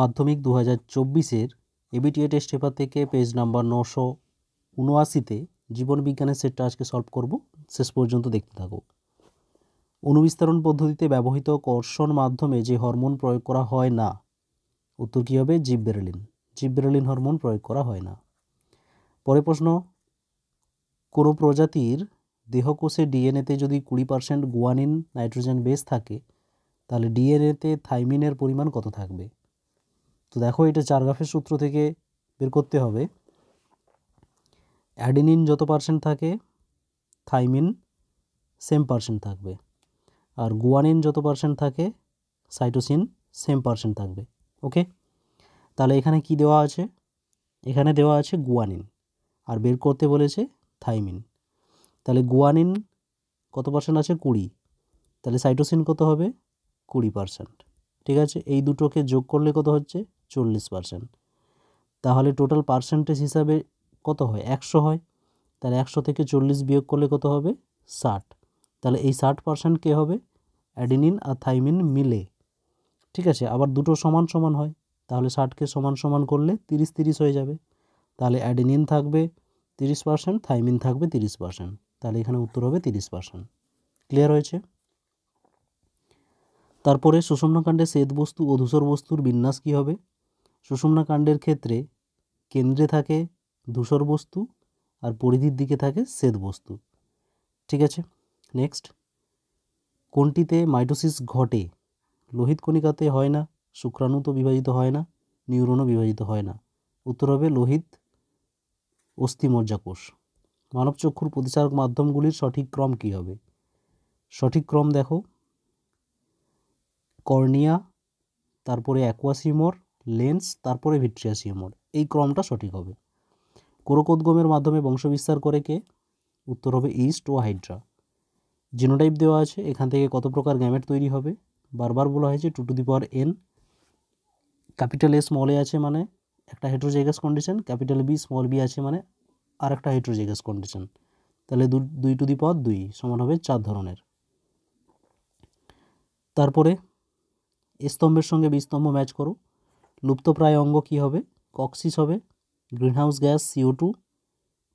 মাধ্যমিক দু হাজার চব্বিশের এবিটিএ টেস্ট পেপার থেকে পেজ নাম্বার নশো উনআশিতে জীবনবিজ্ঞানের সেটটা আজকে সলভ করব শেষ পর্যন্ত দেখতে থাকো অনুবিস্তারণ পদ্ধতিতে ব্যবহৃত কর্ষণ মাধ্যমে যে হরমোন প্রয়োগ করা হয় না উত্তর কী হবে জিববেরেলিন জিববেরেলিন হরমোন প্রয়োগ করা হয় না পরে প্রশ্ন কোনো প্রজাতির দেহকোষে ডিএনএতে যদি কুড়ি পার্সেন্ট গুয়ানিন নাইট্রোজেন বেস থাকে তাহলে ডিএনএতে থাইমিনের পরিমাণ কত থাকবে তো দেখো এটা চার গ্রাফের সূত্র থেকে বের করতে হবে অ্যাডিনিন যত পার্সেন্ট থাকে থাইমিন সেম পার্সেন্ট থাকবে আর গুয়ানিন যত পার্সেন্ট থাকে সাইটোসিন সেম পার্সেন্ট থাকবে ওকে তাহলে এখানে কি দেওয়া আছে এখানে দেওয়া আছে গুয়ানিন আর বের করতে বলেছে থাইমিন তাহলে গুয়ানিন কত পার্সেন্ট আছে কুড়ি তাহলে সাইটোসিন কত হবে কুড়ি পার্সেন্ট ঠিক আছে এই দুটোকে যোগ করলে কত হচ্ছে চল্লিশ পার্সেন্ট তাহলে টোটাল পার্সেন্টেজ হিসাবে কত হয় একশো হয় তাহলে একশো থেকে চল্লিশ বিয়োগ করলে কত হবে ষাট তাহলে এই ষাট পার্সেন্ট কে হবে অ্যাডিনিন আর থাইমিন মিলে ঠিক আছে আবার দুটো সমান সমান হয় তাহলে ষাটকে সমান সমান করলে তিরিশ তিরিশ হয়ে যাবে তাহলে অ্যাডিনিন থাকবে তিরিশ পার্সেন্ট থাইমিন থাকবে তিরিশ পার্সেন্ট তাহলে এখানে উত্তর হবে তিরিশ পার্সেন্ট ক্লিয়ার হয়েছে তারপরে সুষম্নকাণ্ডে শ্বেত বস্তু ও ধূসর বস্তুর বিন্যাস কী হবে সুষমনা কাণ্ডের ক্ষেত্রে কেন্দ্রে থাকে ধূসর বস্তু আর পরিধির দিকে থাকে শ্বেত বস্তু ঠিক আছে নেক্সট কোনটিতে মাইটোসিস ঘটে লোহিত কণিকাতে হয় না শুক্রাণু তো বিভাজিত হয় না নিউরনও বিভাজিত হয় না উত্তর হবে লোহিত অস্থিমজ্জা কোষ মানবচক্ষুর প্রতিচারক মাধ্যমগুলির সঠিক ক্রম কী হবে সঠিক ক্রম দেখো কর্নিয়া তারপরে অ্যাকোয়াসিমোর লেন্স তারপরে ভিট্রিয়াস হিউমর এই ক্রমটা সঠিক হবে কোরকোদ্গমের মাধ্যমে বংশবিস্তার করে কে উত্তর হবে ইস্ট ও হাইড্রা জিনোটাইপ দেওয়া আছে এখান থেকে কত প্রকার গ্যামেট তৈরি হবে বারবার বলা হয়েছে two to the power n capital A স্মলে আছে মানে একটা হাইড্রোজেগাস condition capital B small B আছে মানে আর একটা হাইড্রোজেগাস কন্ডিশন তাহলে দুই টু দি পাওয়ার দুই সমান হবে চার ধরনের তারপরে স্তম্ভের সঙ্গে বিস্তম্ভ ম্যাচ করো লুপ্তপ্রায় অঙ্গ কি হবে কক্সিস হবে greenhouse gas CO two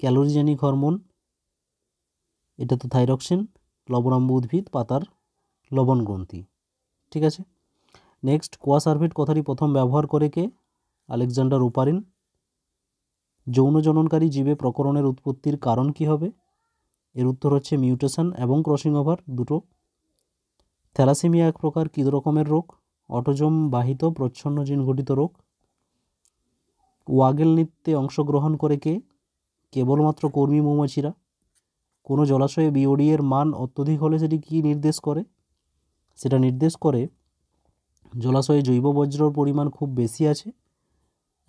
calorigenic hormone এটা তো থাইরক্সিন লবণাম্ব উদ্ভিদ পাতার লবণ গ্রন্থি ঠিক আছে নেক্সট কোয়াসার্ভেট কথাটি প্রথম ব্যবহার করে কে আলেকজান্ডার ওপারিন যৌন জননকারী জীবে প্রকরণের উৎপত্তির কারণ কি হবে এর উত্তর হচ্ছে মিউটেশন এবং ক্রসিং ওভার দুটো থ্যালাসেমিয়া এক প্রকার কী রকমের রোগ অটোজম বাহিত প্রচ্ছন্ন জিনঘটিত রোগ ওয়াগেল নৃত্যে অংশগ্রহণ করে কে কেবলমাত্র কর্মী মৌমাছিরা কোনো জলাশয়ে বিওডি এর মান অত্যধিক হলে সেটি কী নির্দেশ করে সেটা নির্দেশ করে জলাশয়ে জৈব বজ্রর পরিমাণ খুব বেশি আছে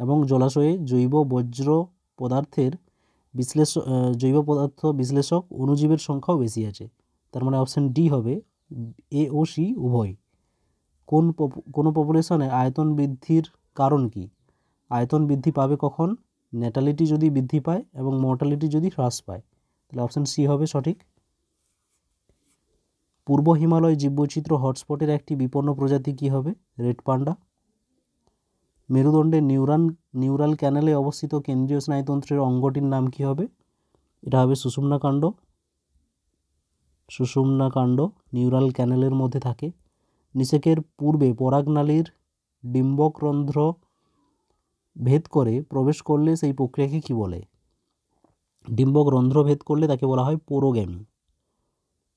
এবং জলাশয়ে জৈব বজ্র পদার্থের বিশ্লেষ জৈব পদার্থ বিশ্লেষক অণুজীবের সংখ্যাও বেশি আছে তার মানে অপশান ডি হবে এ ও সি উভয় কোন কোনো পপুলেশনে আয়তন বৃদ্ধির কারণ কি আয়তন বৃদ্ধি পাবে কখন নেটালিটি যদি বৃদ্ধি পায় এবং মর্টালিটি যদি হ্রাস পায় তাহলে অপশান সি হবে সঠিক পূর্ব হিমালয় জীববৈচিত্র হটস্পটের একটি বিপন্ন প্রজাতি কি হবে রেড পান্ডা মেরুদণ্ডে নিউরান নিউরাল ক্যানেলে অবস্থিত কেন্দ্রীয় স্নায়ুতন্ত্রের অঙ্গটির নাম কি হবে এটা হবে সুষুমনাকাণ্ড সুষুমনাকাণ্ড নিউরাল ক্যানেলের মধ্যে থাকে নিষেকের পূর্বে পরাগনালীর ডিম্বকরন্ধ্র ভেদ করে প্রবেশ করলে সেই প্রক্রিয়াকে কি বলে ডিম্বকরন্ধ্র ভেদ করলে তাকে বলা হয় পোরোগ্যামি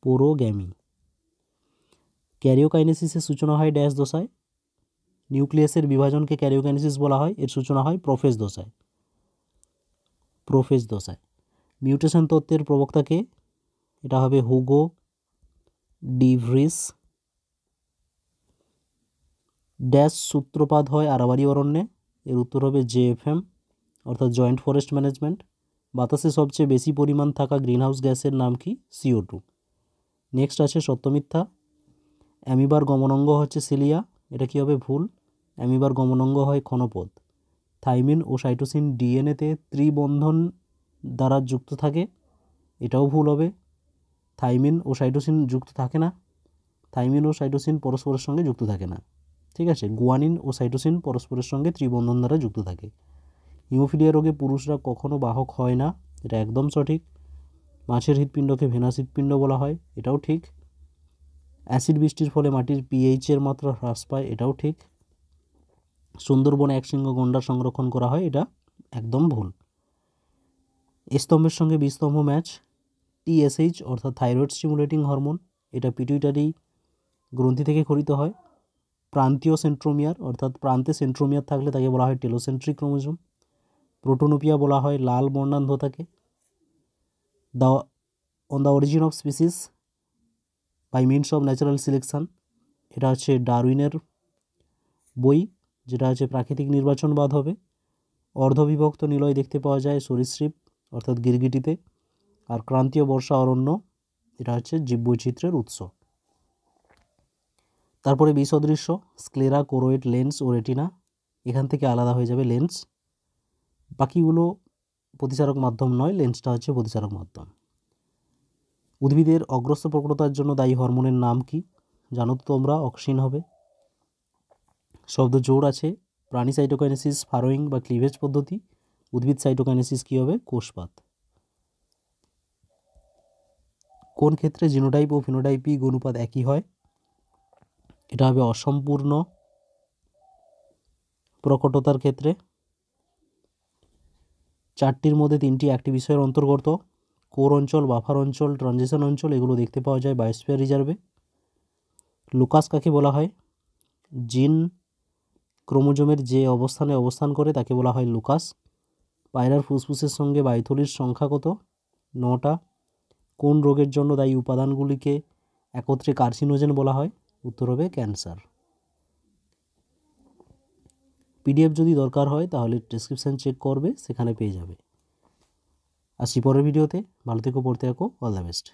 পোরোগ্যামি ক্যারিওকাইনেসিসের সূচনা হয় ড্যাশ দশায় নিউক্লিয়াসের বিভাজনকে ক্যারিওকাইনেসিস বলা হয় এর সূচনা হয় প্রোফেজ দশায় প্রোফেজ দশায় মিউটেশন তত্ত্বের প্রবক্তাকে এটা হবে হুগো ডিভ্রিস ড্যাশ সূত্রপাত হয় আরাবারি অরণ্যে এর উত্তর হবে জেএফএম অর্থাৎ জয়েন্ট ফরেস্ট ম্যানেজমেন্ট বাতাসে সবচেয়ে বেশি পরিমাণ থাকা গ্রিনহাউস গ্যাসের নাম কি সিও টু নেক্সট আছে সত্যমিথ্যা অ্যামিবার গমনঙ্গ হচ্ছে সিলিয়া এটা কী হবে ভুল অ্যামিবার গমনঙ্গ হয় ক্ষণপদ থাইমিন ও সাইটোসিন ডিএনএতে ত্রিবন্ধন দ্বারা যুক্ত থাকে এটাও ভুল হবে থাইমিন ও সাইটোসিন যুক্ত থাকে না থাইমিন ও সাইটোসিন পরস্পরের সঙ্গে যুক্ত থাকে না ঠিক আছে গুয়ানিন ও সাইটোসিন পরস্পরের সঙ্গে ত্রিবন্ধন দ্বারা যুক্ত থাকে হিমোফিলিয়া রোগে পুরুষরা কখনো বাহক হয় না এটা একদম সঠিক মাছের হৃৎপিণ্ডকে ভেনাস হৃৎপিণ্ড বলা হয় এটাও ঠিক অ্যাসিড বৃষ্টির ফলে মাটির পিএইচের মাত্রা হ্রাস পায় এটাও ঠিক সুন্দরবনে শৃঙ্গ গন্ডার সংরক্ষণ করা হয় এটা একদম ভুল স্তম্ভের সঙ্গে বিস্তম্ভ ম্যাচ টিএসএইচ অর্থাৎ থাইরয়েড স্টিমুলেটিং হরমোন এটা পিটুইটারি গ্রন্থি থেকে খরিত হয় প্রান্তীয় সেন্ট্রোমিয়ার অর্থাৎ প্রান্তে সেন্ট্রোমিয়ার থাকলে তাকে বলা হয় টেলোসেন্ট্রিক ক্রোমোজোম প্রোটোনোপিয়া বলা হয় লাল বর্ণান্ধতাকে the on the origin of species by means of natural selection এটা হচ্ছে ডারউইনের বই যেটা হচ্ছে প্রাকৃতিক নির্বাচনবাদ হবে অর্ধবিভক্ত নিলয় দেখতে পাওয়া যায় সরীসৃপ অর্থাৎ গিরগিটিতে আর ক্রান্তীয় বর্ষা অরণ্য এটা হচ্ছে জীববৈচিত্র্যের উৎস তারপরে বিসদৃশ্য স্ক্লেরা কোরোয়েড লেন্স ও রেটিনা এখান থেকে আলাদা হয়ে যাবে লেন্স বাকিগুলো প্রতিচারক মাধ্যম নয় লেন্সটা হচ্ছে প্রতিচারক মাধ্যম উদ্ভিদের অগ্রস্ত প্রকটতার জন্য দায়ী হরমোনের নাম কি জানো তো তোমরা অক্সিন হবে শব্দ জোর আছে প্রাণী সাইটোকাইনেসিস ফারোয়িং বা ক্লিভেজ পদ্ধতি উদ্ভিদ সাইটোকাইনেসিস কী হবে কোষপাত কোন ক্ষেত্রে জিনোটাইপ ও ফিনোটাইপিক গনুপাত একই হয় এটা হবে অসম্পূর্ণ প্রকটতার ক্ষেত্রে চারটির মধ্যে তিনটি একটি বিষয়ের অন্তর্গত কোর অঞ্চল বাফার অঞ্চল ট্রানজিশন অঞ্চল এগুলো দেখতে পাওয়া যায় বায়োস্পিয়ার রিজার্ভে লুকাস কাকে বলা হয় জিন ক্রোমোজোমের যে অবস্থানে অবস্থান করে তাকে বলা হয় লুকাস পায়রার ফুসফুসের সঙ্গে বায়ুথলির সংখ্যা কত নটা কোন রোগের জন্য দায়ী উপাদানগুলিকে একত্রে কার্সিনোজেন বলা হয় উত্তর হবে ক্যান্সার পিডিএফ যদি দরকার হয় তাহলে ডিসক্রিপশান চেক করবে সেখানে পেয়ে যাবে আসছি পরের ভিডিওতে ভালো থেকো পড়তে থাকো অল দ্য বেস্ট